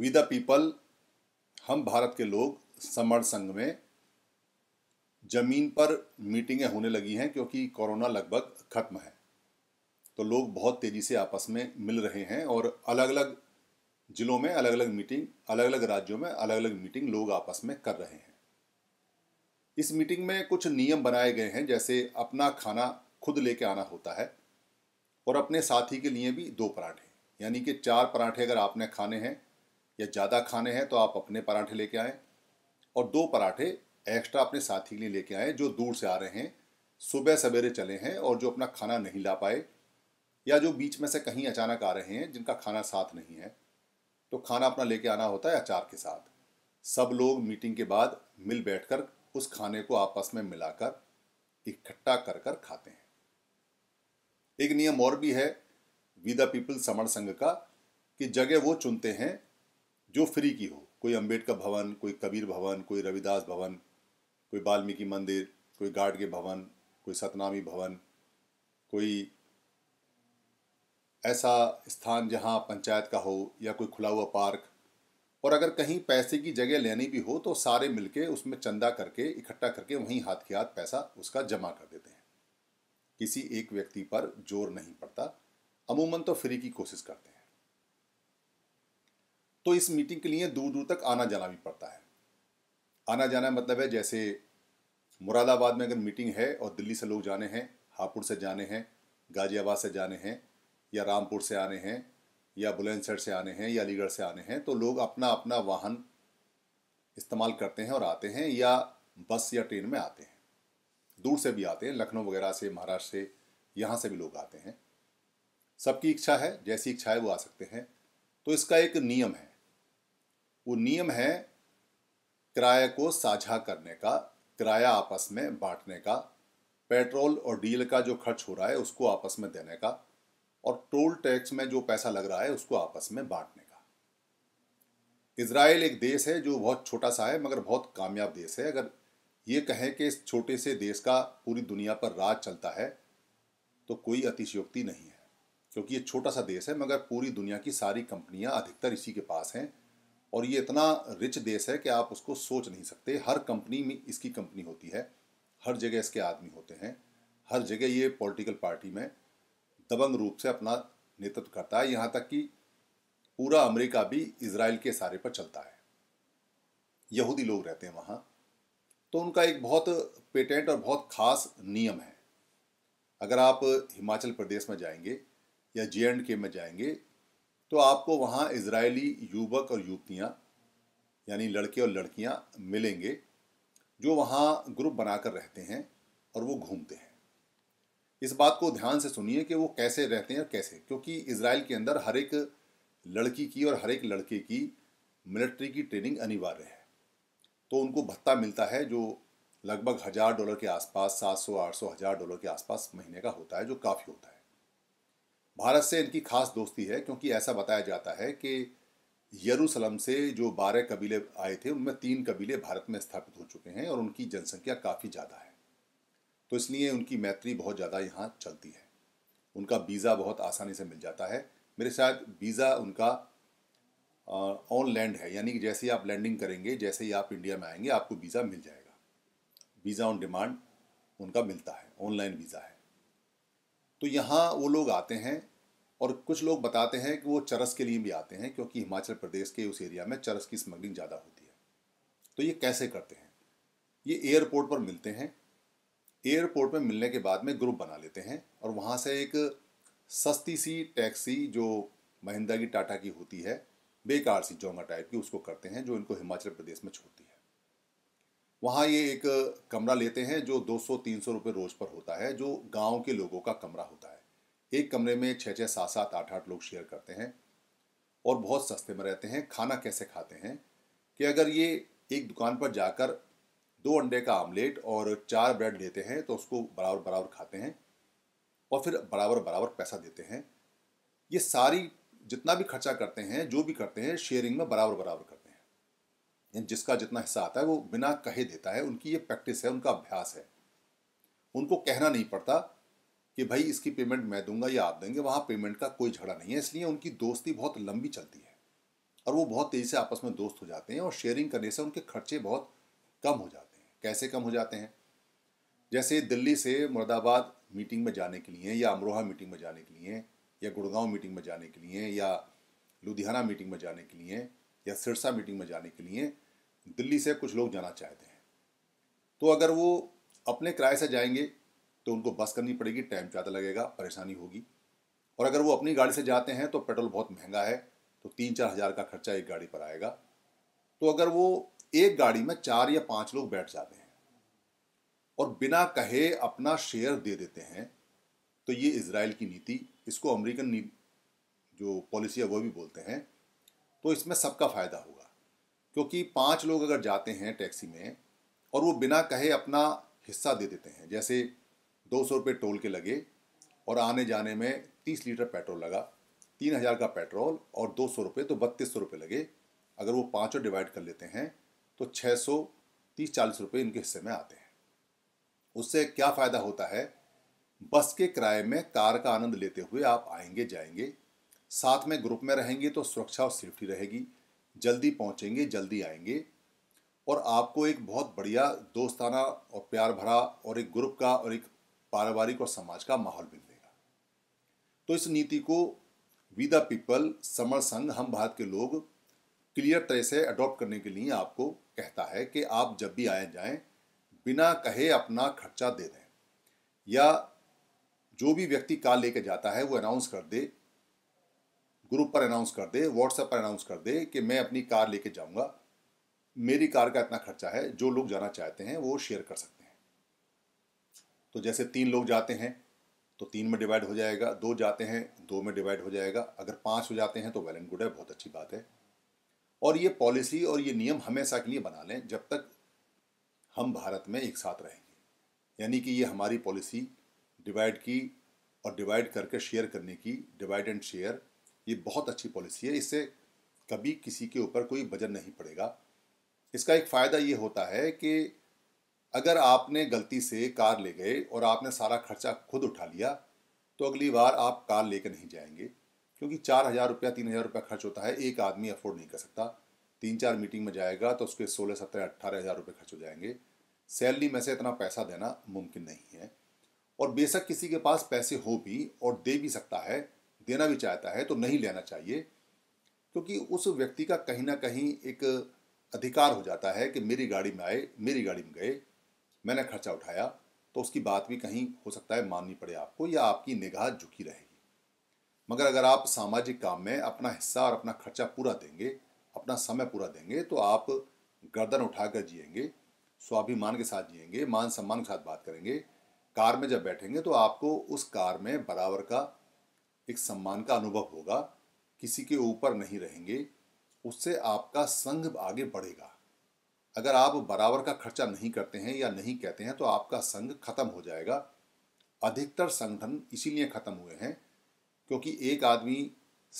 we the people हम भारत के लोग समर संघ में ज़मीन पर मीटिंगें होने लगी हैं क्योंकि कोरोना लगभग ख़त्म है तो लोग बहुत तेज़ी से आपस में मिल रहे हैं और अलग अलग ज़िलों में अलग अलग मीटिंग अलग अलग राज्यों में अलग अलग मीटिंग लोग आपस में कर रहे हैं इस मीटिंग में कुछ नियम बनाए गए हैं जैसे अपना खाना खुद लेके आना होता है और अपने साथी के लिए भी दो पराठे यानी कि चार पराठे अगर आपने खाने हैं या ज़्यादा खाने हैं तो आप अपने पराठे लेके आएँ और दो पराठे एक्स्ट्रा अपने साथी के लिए लेके आएँ जो दूर से आ रहे हैं सुबह सवेरे चले हैं और जो अपना खाना नहीं ला पाए या जो बीच में से कहीं अचानक आ रहे हैं जिनका खाना साथ नहीं है तो खाना अपना लेके आना होता है अचार के साथ सब लोग मीटिंग के बाद मिल बैठकर उस खाने को आपस में मिलाकर इकट्ठा कर कर खाते हैं एक नियम और भी है विदा पीपल समर संघ का कि जगह वो चुनते हैं जो फ्री की हो कोई अम्बेडकर भवन कोई कबीर भवन कोई रविदास भवन कोई वाल्मीकि मंदिर कोई गाडगे भवन कोई सतनामी भवन कोई ऐसा स्थान जहाँ पंचायत का हो या कोई खुला हुआ पार्क और अगर कहीं पैसे की जगह लेनी भी हो तो सारे मिलके उसमें चंदा करके इकट्ठा करके वहीं हाथ के हाथ पैसा उसका जमा कर देते हैं किसी एक व्यक्ति पर जोर नहीं पड़ता अमूमन तो फ्री की कोशिश करते हैं तो इस मीटिंग के लिए दूर दूर तक आना जाना भी पड़ता है आना जाना मतलब है जैसे मुरादाबाद में अगर मीटिंग है और दिल्ली से लोग जाने हैं हापुड़ से जाने हैं गाजियाबाद से जाने हैं या रामपुर से आने हैं या बुलंदशहर से आने हैं या अलीगढ़ से आने हैं तो लोग अपना अपना वाहन इस्तेमाल करते हैं और आते हैं या बस या ट्रेन में आते हैं दूर से भी आते हैं लखनऊ वगैरह से महाराष्ट्र से यहाँ से भी लोग आते हैं सबकी इच्छा है जैसी इच्छा है वो आ सकते हैं तो इसका एक नियम है वो नियम है किराया को साझा करने का किराया आपस में बांटने का पेट्रोल और डीजल का जो खर्च हो रहा है उसको आपस में देने का और टोल टैक्स में जो पैसा लग रहा है उसको आपस में बांटने का इसराइल एक देश है जो बहुत छोटा सा है मगर बहुत कामयाब देश है अगर ये कहें कि इस छोटे से देश का पूरी दुनिया पर राज चलता है तो कोई अतिशयोक्ति नहीं है क्योंकि ये छोटा सा देश है मगर पूरी दुनिया की सारी कंपनियां अधिकतर इसी के पास हैं और ये इतना रिच देश है कि आप उसको सोच नहीं सकते हर कंपनी में इसकी कंपनी होती है हर जगह इसके आदमी होते हैं हर जगह ये पॉलिटिकल पार्टी में दबंग रूप से अपना नेतृत्व करता है यहाँ तक कि पूरा अमेरिका भी इसराइल के इशारे पर चलता है यहूदी लोग रहते हैं वहाँ तो उनका एक बहुत पेटेंट और बहुत खास नियम है अगर आप हिमाचल प्रदेश में जाएंगे या जे एंड के में जाएंगे तो आपको वहाँ इजरायली युवक और युवतियाँ यानी लड़के और लड़कियाँ मिलेंगे जो वहाँ ग्रुप बनाकर रहते हैं और वो घूमते हैं इस बात को ध्यान से सुनिए कि वो कैसे रहते हैं और कैसे क्योंकि इसराइल के अंदर हर एक लड़की की और हर एक लड़के की मिलिट्री की ट्रेनिंग अनिवार्य है तो उनको भत्ता मिलता है जो लगभग हज़ार डॉलर के आसपास सात सौ आठ सौ हज़ार डॉलर के आसपास महीने का होता है जो काफ़ी होता है भारत से इनकी खास दोस्ती है क्योंकि ऐसा बताया जाता है कि यरूशलम से जो बारह कबीले आए थे उनमें तीन कबीले भारत में स्थापित हो चुके हैं और उनकी जनसंख्या काफ़ी ज़्यादा है तो इसलिए उनकी मैत्री बहुत ज़्यादा यहाँ चलती है उनका वीज़ा बहुत आसानी से मिल जाता है मेरे शायद वीज़ा उनका ऑन लैंड है यानी कि जैसे ही आप लैंडिंग करेंगे जैसे ही आप इंडिया में आएंगे आपको वीज़ा मिल जाएगा वीज़ा ऑन डिमांड उनका मिलता है ऑनलाइन वीज़ा है तो यहाँ वो लोग आते हैं और कुछ लोग बताते हैं कि वो चरस के लिए भी आते हैं क्योंकि हिमाचल प्रदेश के उस एरिया में चरस की स्मगलिंग ज़्यादा होती है तो ये कैसे करते हैं ये एयरपोर्ट पर मिलते हैं एयरपोर्ट पर मिलने के बाद में ग्रुप बना लेते हैं और वहाँ से एक सस्ती सी टैक्सी जो महिंदा की टाटा की होती है बेकार सी जोंगा टाइप की उसको करते हैं जो इनको हिमाचल प्रदेश में छोड़ती है वहाँ ये एक कमरा लेते हैं जो 200-300 रुपए रोज़ पर होता है जो गांव के लोगों का कमरा होता है एक कमरे में छः छः सात सात आठ आठ लोग शेयर करते हैं और बहुत सस्ते में रहते हैं खाना कैसे खाते हैं कि अगर ये एक दुकान पर जाकर दो अंडे का आमलेट और चार ब्रेड लेते हैं तो उसको बराबर बराबर खाते हैं और फिर बराबर बराबर पैसा देते हैं ये सारी जितना भी खर्चा करते हैं जो भी करते हैं शेयरिंग में बराबर बराबर करते हैं जिसका जितना हिस्सा आता है वो बिना कहे देता है उनकी ये प्रैक्टिस है उनका अभ्यास है उनको कहना नहीं पड़ता कि भाई इसकी पेमेंट मैं दूंगा या आप देंगे वहाँ पेमेंट का कोई झगड़ा नहीं है इसलिए उनकी दोस्ती बहुत लंबी चलती है और वो बहुत तेज़ी से आपस में दोस्त हो जाते हैं और शेयरिंग करने से उनके खर्चे बहुत कम हो जाते हैं कैसे कम हो जाते हैं जैसे दिल्ली से मुरादाबाद मीटिंग में जाने के लिए या अमरोहा मीटिंग में जाने के लिए या गुड़गांव मीटिंग में जाने के लिए या लुधियाना मीटिंग में जाने के लिए या सिरसा मीटिंग में जाने के लिए दिल्ली से कुछ लोग जाना चाहते हैं तो अगर वो अपने किराए से जाएंगे तो उनको बस करनी पड़ेगी टाइम ज़्यादा लगेगा परेशानी होगी और अगर वो अपनी गाड़ी से जाते हैं तो पेट्रोल बहुत महंगा है तो तीन चार हज़ार का खर्चा एक गाड़ी पर आएगा तो अगर वो एक गाड़ी में चार या पाँच लोग बैठ जाते हैं और बिना कहे अपना शेयर दे देते हैं तो ये इसराइल की नीति इसको अमेरिकन जो पॉलिसी है वो भी बोलते हैं तो इसमें सबका फ़ायदा होगा क्योंकि पांच लोग अगर जाते हैं टैक्सी में और वो बिना कहे अपना हिस्सा दे देते हैं जैसे दो सौ रुपये टोल के लगे और आने जाने में तीस लीटर पेट्रोल लगा तीन हज़ार का पेट्रोल और दो सौ रुपये तो बत्तीस सौ रुपये लगे अगर वो पाँचों डिवाइड कर लेते हैं तो छः सौ तीस चालीस रुपये इनके हिस्से में आते हैं उससे क्या फ़ायदा होता है बस के किराए में कार का आनंद लेते हुए आप आएंगे जाएंगे साथ में ग्रुप में रहेंगे तो सुरक्षा और सेफ्टी रहेगी जल्दी पहुंचेंगे जल्दी आएंगे और आपको एक बहुत बढ़िया दोस्ताना और प्यार भरा और एक ग्रुप का और एक पारिवारिक और समाज का माहौल मिलेगा तो इस नीति को वी द पीपल समर संघ हम भारत के लोग क्लियर तरह से अडॉप्ट करने के लिए आपको कहता है कि आप जब भी आए जाएं बिना कहे अपना खर्चा दे दें या जो भी व्यक्ति कार लेकर जाता है वो अनाउंस कर दे ग्रुप पर अनाउंस कर दे व्हाट्सएप पर अनाउंस कर दे कि मैं अपनी कार लेके जाऊंगा मेरी कार का इतना खर्चा है जो लोग जाना चाहते हैं वो शेयर कर सकते हैं तो जैसे तीन लोग जाते हैं तो तीन में डिवाइड हो जाएगा दो जाते हैं दो में डिवाइड हो जाएगा अगर पाँच हो जाते हैं तो वेल एंड गुड है बहुत अच्छी बात है और ये पॉलिसी और ये नियम हमेशा के लिए बना लें जब तक हम भारत में एक साथ रहेंगे यानी कि ये हमारी पॉलिसी डिवाइड की और डिवाइड करके शेयर करने की डिवाइड एंड शेयर ये बहुत अच्छी पॉलिसी है इससे कभी किसी के ऊपर कोई वजन नहीं पड़ेगा इसका एक फ़ायदा ये होता है कि अगर आपने गलती से कार ले गए और आपने सारा खर्चा खुद उठा लिया तो अगली बार आप कार लेकर नहीं जाएंगे क्योंकि चार हज़ार रुपया तीन हज़ार रुपया खर्च होता है एक आदमी अफोर्ड नहीं कर सकता तीन चार मीटिंग में जाएगा तो उसके सोलह सत्रह अट्ठारह हज़ार रुपये खर्च हो जाएंगे सैलरी में से इतना पैसा देना मुमकिन नहीं है और बेशक किसी के पास पैसे हो भी और दे भी सकता है देना भी चाहता है तो नहीं लेना चाहिए क्योंकि उस व्यक्ति का कहीं ना कहीं एक अधिकार हो जाता है कि मेरी गाड़ी में आए मेरी गाड़ी में गए मैंने खर्चा उठाया तो उसकी बात भी कहीं हो सकता है माननी पड़े आपको या आपकी निगाह झुकी रहेगी मगर अगर आप सामाजिक काम में अपना हिस्सा और अपना खर्चा पूरा देंगे अपना समय पूरा देंगे तो आप गर्दन उठाकर जिएंगे स्वाभिमान के साथ जिएंगे मान सम्मान के साथ बात करेंगे कार में जब बैठेंगे तो आपको उस कार में बराबर का एक सम्मान का अनुभव होगा किसी के ऊपर नहीं रहेंगे उससे आपका संघ आगे बढ़ेगा अगर आप बराबर का खर्चा नहीं करते हैं या नहीं कहते हैं तो आपका संघ खत्म हो जाएगा अधिकतर संगठन इसीलिए खत्म हुए हैं क्योंकि एक आदमी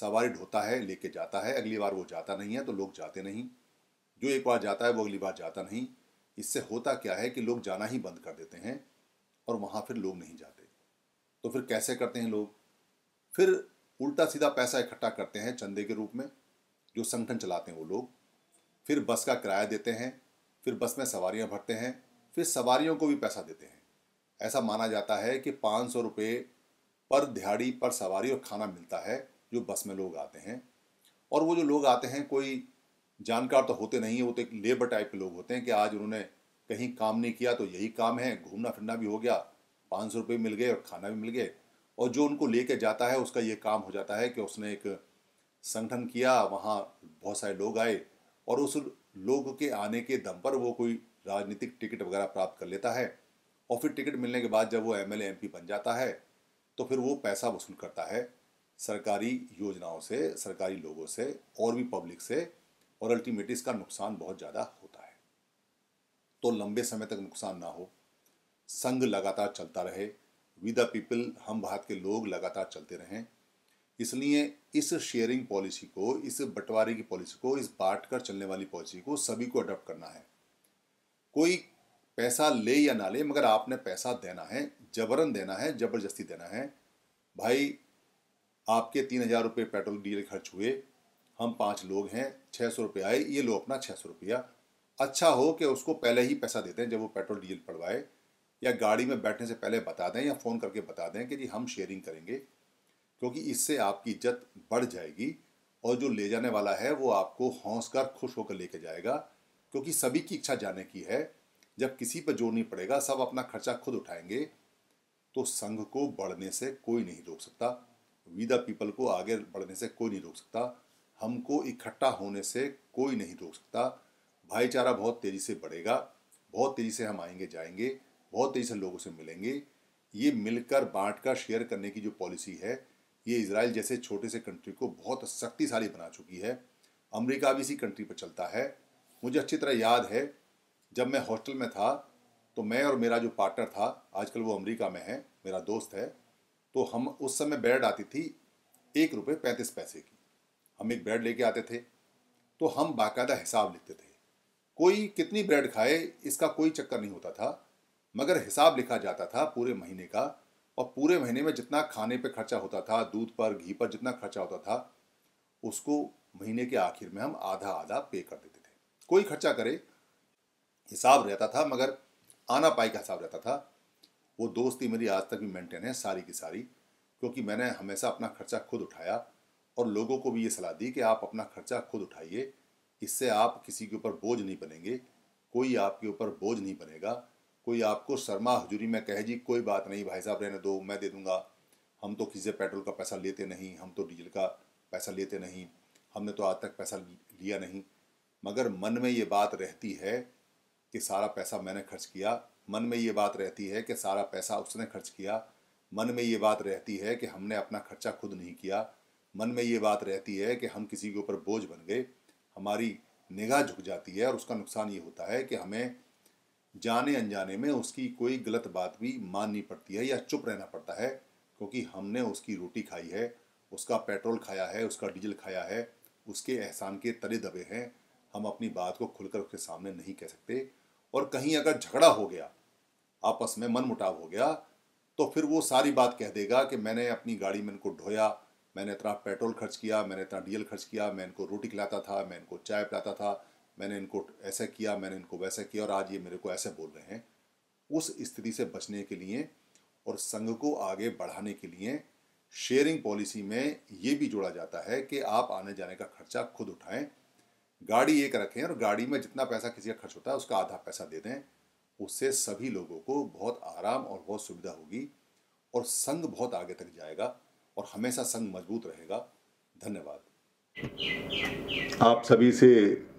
सवारी ढोता है लेके जाता है अगली बार वो जाता नहीं है तो लोग जाते नहीं जो एक बार जाता है वो अगली बार जाता नहीं इससे होता क्या है कि लोग जाना ही बंद कर देते हैं और वहाँ फिर लोग नहीं जाते तो फिर कैसे करते हैं लोग फिर उल्टा सीधा पैसा इकट्ठा करते हैं चंदे के रूप में जो संगठन चलाते हैं वो लोग फिर बस का किराया देते हैं फिर बस में सवारियां भरते हैं फिर सवारियों को भी पैसा देते हैं ऐसा माना जाता है कि पाँच सौ रुपये पर दिहाड़ी पर सवारी और खाना मिलता है जो बस में लोग आते हैं और वो जो लोग आते हैं कोई जानकार तो होते नहीं है वो तो एक लेबर टाइप के लोग होते हैं कि आज उन्होंने कहीं काम नहीं किया तो यही काम है घूमना फिरना भी हो गया पाँच सौ रुपये मिल गए और खाना भी मिल गया और जो उनको लेके जाता है उसका ये काम हो जाता है कि उसने एक संगठन किया वहाँ बहुत सारे लोग आए और उस लोग के आने के दम पर वो कोई राजनीतिक टिकट वगैरह प्राप्त कर लेता है और फिर टिकट मिलने के बाद जब वो एम एल बन जाता है तो फिर वो पैसा वसूल करता है सरकारी योजनाओं से सरकारी लोगों से और भी पब्लिक से और अल्टीमेटली इसका नुकसान बहुत ज़्यादा होता है तो लंबे समय तक नुकसान ना हो संघ लगातार चलता रहे वी द पीपल हम भारत के लोग लगातार चलते रहें इसलिए इस शेयरिंग पॉलिसी को इस बंटवारे की पॉलिसी को इस बांट कर चलने वाली पॉलिसी को सभी को अडॉप्ट करना है कोई पैसा ले या ना ले मगर आपने पैसा देना है जबरन देना है जबरदस्ती देना है भाई आपके तीन हज़ार रुपये पेट्रोल डीजल खर्च हुए हम पांच लोग हैं छः सौ रुपये आए ये लो अपना छः सौ रुपया अच्छा हो कि उसको पहले ही पैसा देते हैं जब वो पेट्रोल डीजल पड़वाए या गाड़ी में बैठने से पहले बता दें या फ़ोन करके बता दें कि जी हम शेयरिंग करेंगे क्योंकि इससे आपकी इज्जत बढ़ जाएगी और जो ले जाने वाला है वो आपको हौस कर खुश होकर लेके जाएगा क्योंकि सभी की इच्छा जाने की है जब किसी पर जोर नहीं पड़ेगा सब अपना खर्चा खुद उठाएंगे तो संघ को बढ़ने से कोई नहीं रोक सकता विदा पीपल को आगे बढ़ने से कोई नहीं रोक सकता हमको इकट्ठा होने से कोई नहीं रोक सकता भाईचारा बहुत तेज़ी से बढ़ेगा बहुत तेज़ी से हम आएंगे जाएंगे बहुत तेजी से लोगों से मिलेंगे ये मिलकर बांट कर शेयर करने की जो पॉलिसी है ये इसराइल जैसे छोटे से कंट्री को बहुत शक्तिशाली बना चुकी है अमरीका भी इसी कंट्री पर चलता है मुझे अच्छी तरह याद है जब मैं हॉस्टल में था तो मैं और मेरा जो पार्टनर था आजकल वो अमेरिका में है मेरा दोस्त है तो हम उस समय बेड आती थी एक रुपये पैंतीस पैसे की हम एक ब्रेड लेके आते थे तो हम बाकायदा हिसाब लिखते थे कोई कितनी ब्रेड खाए इसका कोई चक्कर नहीं होता था मगर हिसाब लिखा जाता था पूरे महीने का और पूरे महीने में जितना खाने पर खर्चा होता था दूध पर घी पर जितना खर्चा होता था उसको महीने के आखिर में हम आधा आधा पे कर देते थे कोई खर्चा करे हिसाब रहता था मगर आना पाई का हिसाब रहता था वो दोस्ती मेरी आज तक भी मेंटेन है सारी की सारी क्योंकि मैंने हमेशा अपना खर्चा खुद उठाया और लोगों को भी ये सलाह दी कि आप अपना खर्चा खुद उठाइए इससे आप किसी के ऊपर बोझ नहीं बनेंगे कोई आपके ऊपर बोझ नहीं बनेगा कोई आपको शर्मा हजूरी में कहे जी कोई बात नहीं भाई साहब रहने दो मैं दे दूंगा हम तो किसी से पेट्रोल का पैसा लेते नहीं हम तो डीजल का पैसा लेते नहीं हमने तो आज तक पैसा लिया नहीं मगर मन में ये बात रहती है कि सारा पैसा मैंने खर्च किया मन में ये बात रहती है कि सारा पैसा उसने खर्च किया मन में ये बात रहती है कि हमने अपना खर्चा खुद नहीं किया मन में ये बात रहती है कि हम किसी के ऊपर बोझ बन गए हमारी निगाह झुक जाती है और उसका नुकसान ये होता है कि हमें जाने अनजाने में उसकी कोई गलत बात भी माननी पड़ती है या चुप रहना पड़ता है क्योंकि हमने उसकी रोटी खाई है उसका पेट्रोल खाया है उसका डीजल खाया है उसके एहसान के तले दबे हैं हम अपनी बात को खुलकर उसके सामने नहीं कह सकते और कहीं अगर झगड़ा हो गया आपस में मन मुटाव हो गया तो फिर वो सारी बात कह देगा कि मैंने अपनी गाड़ी में इनको ढोया मैंने इतना पेट्रोल खर्च किया मैंने इतना डीजल खर्च किया मैं इनको रोटी खिलाता था मैं इनको चाय पिलाता था मैंने इनको ऐसा किया मैंने इनको वैसा किया और आज ये मेरे को ऐसे बोल रहे हैं उस स्थिति से बचने के लिए और संघ को आगे बढ़ाने के लिए शेयरिंग पॉलिसी में ये भी जोड़ा जाता है कि आप आने जाने का खर्चा खुद उठाएं गाड़ी एक रखें और गाड़ी में जितना पैसा किसी का खर्च होता है उसका आधा पैसा दे दें उससे सभी लोगों को बहुत आराम और बहुत सुविधा होगी और संघ बहुत आगे तक जाएगा और हमेशा संघ मजबूत रहेगा धन्यवाद आप सभी से